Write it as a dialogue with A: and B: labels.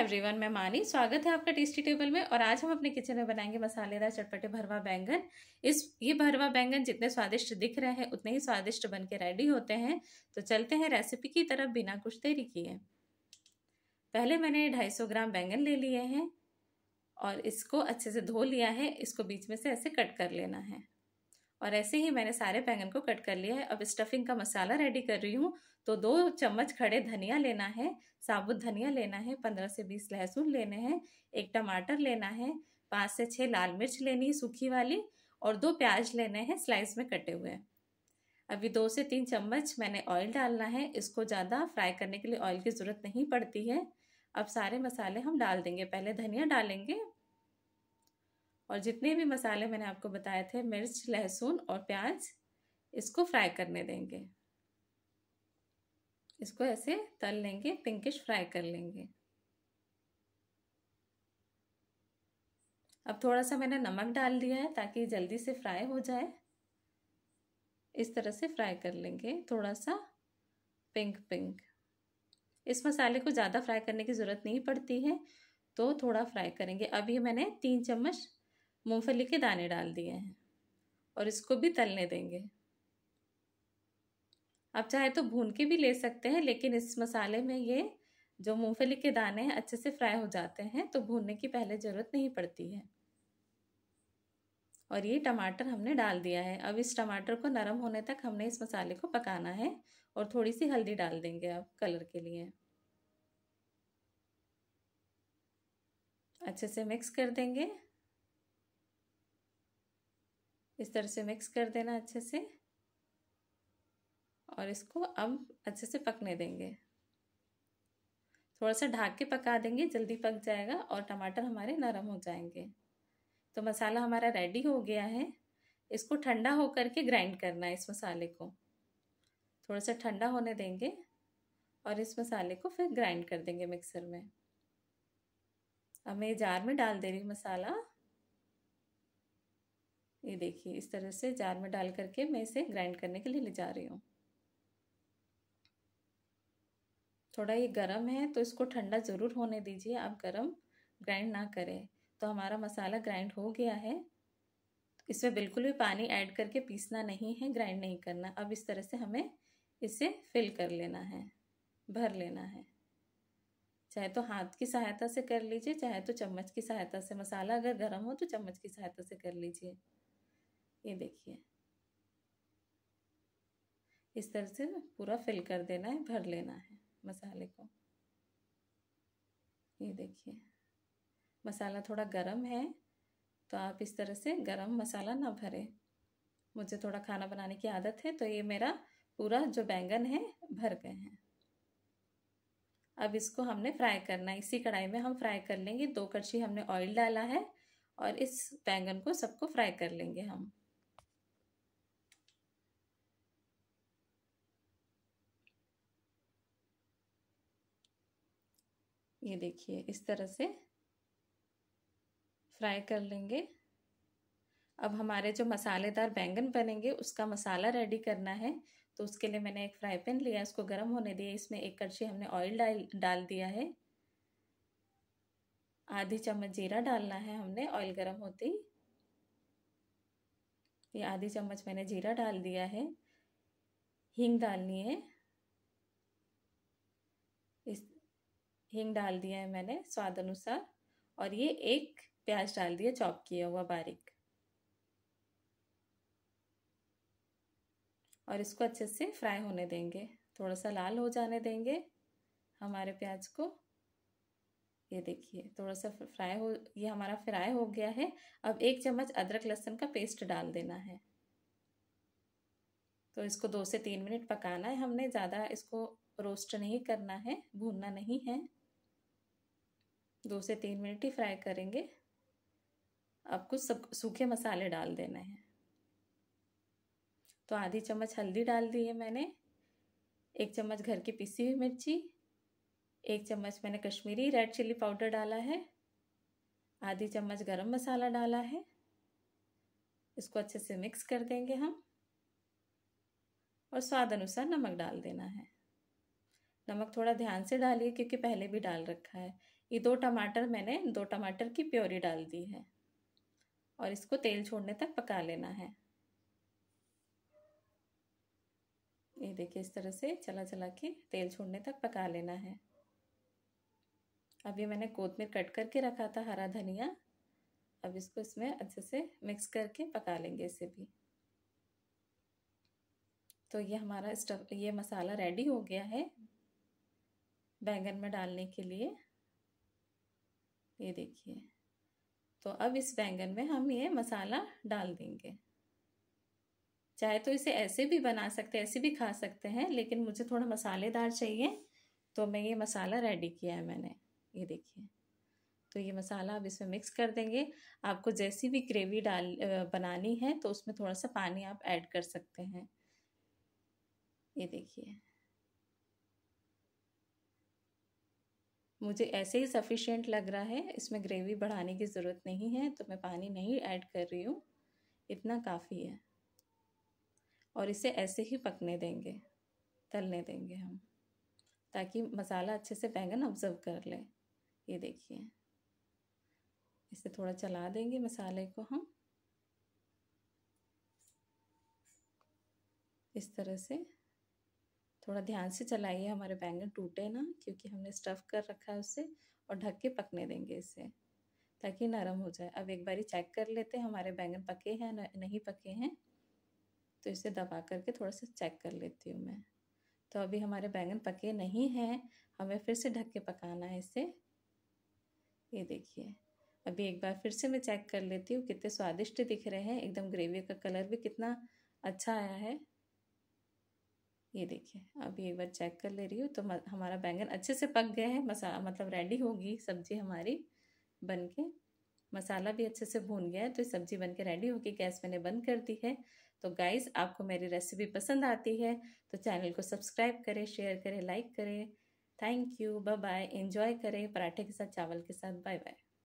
A: everyone मैं मानी स्वागत है आपका टेस्टी टेबल में और आज हम अपने किचन में बनाएंगे मसालेदार चटपटे भरवा बैंगन इस ये भरवा बैंगन जितने स्वादिष्ट दिख रहे हैं उतने ही स्वादिष्ट बन के रेडी होते हैं तो चलते हैं रेसिपी की तरफ बिना कुछ देरी किए पहले मैंने ढाई ग्राम बैंगन ले लिए हैं और इसको अच्छे से धो लिया है इसको बीच में से ऐसे कट कर लेना है और ऐसे ही मैंने सारे बैंगन को कट कर लिया है अब स्टफिंग का मसाला रेडी कर रही हूँ तो दो चम्मच खड़े धनिया लेना है साबुत धनिया लेना है पंद्रह से बीस लहसुन लेने हैं एक टमाटर लेना है पाँच से छः लाल मिर्च लेनी है सूखी वाली और दो प्याज लेने हैं स्लाइस में कटे हुए अभी दो से तीन चम्मच मैंने ऑयल डालना है इसको ज़्यादा फ्राई करने के लिए ऑयल की ज़रूरत नहीं पड़ती है अब सारे मसाले हम डाल देंगे पहले धनिया डालेंगे और जितने भी मसाले मैंने आपको बताए थे मिर्च लहसुन और प्याज इसको फ्राई करने देंगे इसको ऐसे तल लेंगे पिंकिश फ्राई कर लेंगे अब थोड़ा सा मैंने नमक डाल दिया है ताकि जल्दी से फ्राई हो जाए इस तरह से फ्राई कर लेंगे थोड़ा सा पिंक पिंक इस मसाले को ज़्यादा फ्राई करने की ज़रूरत नहीं पड़ती है तो थोड़ा फ्राई करेंगे अभी मैंने तीन चम्मच मूंगफली के दाने डाल दिए हैं और इसको भी तलने देंगे आप चाहे तो भून के भी ले सकते हैं लेकिन इस मसाले में ये जो मूंगफली के दाने हैं अच्छे से फ्राई हो जाते हैं तो भूनने की पहले ज़रूरत नहीं पड़ती है और ये टमाटर हमने डाल दिया है अब इस टमाटर को नरम होने तक हमने इस मसाले को पकाना है और थोड़ी सी हल्दी डाल देंगे आप कलर के लिए अच्छे से मिक्स कर देंगे इस तरह से मिक्स कर देना अच्छे से और इसको अब अच्छे से पकने देंगे थोड़ा सा ढाक के पका देंगे जल्दी पक जाएगा और टमाटर हमारे नरम हो जाएंगे तो मसाला हमारा रेडी हो गया है इसको ठंडा हो करके ग्राइंड करना है इस मसाले को थोड़ा सा ठंडा होने देंगे और इस मसाले को फिर ग्राइंड कर देंगे मिक्सर में अब मैं जार में डाल दे रही हूँ मसाला ये देखिए इस तरह से जार में डाल करके मैं इसे ग्राइंड करने के लिए ले जा रही हूँ थोड़ा ये गर्म है तो इसको ठंडा ज़रूर होने दीजिए आप गर्म ग्राइंड ना करें तो हमारा मसाला ग्राइंड हो गया है इसमें बिल्कुल भी पानी ऐड करके पीसना नहीं है ग्राइंड नहीं करना अब इस तरह से हमें इसे फिल कर लेना है भर लेना है चाहे तो हाथ की सहायता से कर लीजिए चाहे तो चम्मच की सहायता से मसाला अगर गर्म हो तो चम्मच की सहायता से कर लीजिए ये देखिए इस तरह से पूरा फिल कर देना है भर लेना है मसाले को ये देखिए मसाला थोड़ा गरम है तो आप इस तरह से गरम मसाला ना भरें मुझे थोड़ा खाना बनाने की आदत है तो ये मेरा पूरा जो बैंगन है भर गए हैं अब इसको हमने फ्राई करना है इसी कढ़ाई में हम फ्राई कर लेंगे दो कड़छी हमने ऑयल डाला है और इस बैंगन को सबको फ्राई कर लेंगे हम ये देखिए इस तरह से फ्राई कर लेंगे अब हमारे जो मसालेदार बैंगन बनेंगे उसका मसाला रेडी करना है तो उसके लिए मैंने एक फ्राई पैन लिया इसको गर्म होने दिया इसमें एक कड़छी हमने ऑयल डाल डाल दिया है आधी चम्मच जीरा डालना है हमने ऑयल गर्म होते ही ये आधी चम्मच मैंने जीरा डाल दिया है हींग डालनी है इस हींग डाल दिया है मैंने स्वाद अनुसार और ये एक प्याज डाल दिया चॉप किया हुआ बारीक और इसको अच्छे से फ्राई होने देंगे थोड़ा सा लाल हो जाने देंगे हमारे प्याज को ये देखिए थोड़ा सा फ्राई हो ये हमारा फ्राई हो गया है अब एक चम्मच अदरक लहसुन का पेस्ट डाल देना है तो इसको दो से तीन मिनट पकाना है हमने ज़्यादा इसको रोस्ट नहीं करना है भूनना नहीं है दो से तीन मिनट ही फ्राई करेंगे अब कुछ सब सूखे मसाले डाल देने हैं तो आधी चम्मच हल्दी डाल दी है मैंने एक चम्मच घर की पिसी हुई मिर्ची एक चम्मच मैंने कश्मीरी रेड चिल्ली पाउडर डाला है आधी चम्मच गरम मसाला डाला है इसको अच्छे से मिक्स कर देंगे हम और स्वाद अनुसार नमक डाल देना है नमक थोड़ा ध्यान से डालिए क्योंकि पहले भी डाल रखा है ये दो टमाटर मैंने दो टमाटर की प्योरी डाल दी है और इसको तेल छोड़ने तक पका लेना है ये देखिए इस तरह से चला चला के तेल छोड़ने तक पका लेना है अभी मैंने कोतमीर कट करके रखा था हरा धनिया अब इसको इसमें अच्छे से मिक्स करके पका लेंगे इसे भी तो ये हमारा स्टफ ये मसाला रेडी हो गया है बैंगन में डालने के लिए ये देखिए तो अब इस बैंगन में हम ये मसाला डाल देंगे चाहे तो इसे ऐसे भी बना सकते हैं ऐसे भी खा सकते हैं लेकिन मुझे थोड़ा मसालेदार चाहिए तो मैं ये मसाला रेडी किया है मैंने ये देखिए तो ये मसाला आप इसमें मिक्स कर देंगे आपको जैसी भी ग्रेवी डाल बनानी है तो उसमें थोड़ा सा पानी आप ऐड कर सकते हैं ये देखिए मुझे ऐसे ही सफिशेंट लग रहा है इसमें ग्रेवी बढ़ाने की ज़रूरत नहीं है तो मैं पानी नहीं ऐड कर रही हूँ इतना काफ़ी है और इसे ऐसे ही पकने देंगे तलने देंगे हम ताकि मसाला अच्छे से बैंगन ऑब्जर्व कर ले ये देखिए इसे थोड़ा चला देंगे मसाले को हम इस तरह से थोड़ा ध्यान से चलाइए हमारे बैंगन टूटे ना क्योंकि हमने स्टफ़ कर रखा है उसे और ढक के पकने देंगे इसे ताकि नरम हो जाए अब एक बारी चेक कर लेते हैं हमारे बैंगन पके हैं नहीं पके हैं तो इसे दबा करके थोड़ा सा चेक कर लेती हूँ मैं तो अभी हमारे बैंगन पके नहीं हैं हमें फिर से ढक के पकाना है इसे ये देखिए अभी एक बार फिर से मैं चेक कर लेती हूँ कितने स्वादिष्ट दिख रहे हैं एकदम ग्रेवी का कलर भी कितना अच्छा आया है ये देखिए अभी एक बार चेक कर ले रही हूँ तो हमारा बैंगन अच्छे से पक गया है मसा मतलब रेडी होगी सब्जी हमारी बन के मसाला भी अच्छे से भून गया है तो सब्जी बन के रेडी होगी गैस मैंने बंद कर दी है तो गाइस आपको मेरी रेसिपी पसंद आती है तो चैनल को सब्सक्राइब करें शेयर करें लाइक करें thank you bye bye enjoy करें पराठे के साथ चावल के साथ बाय बाय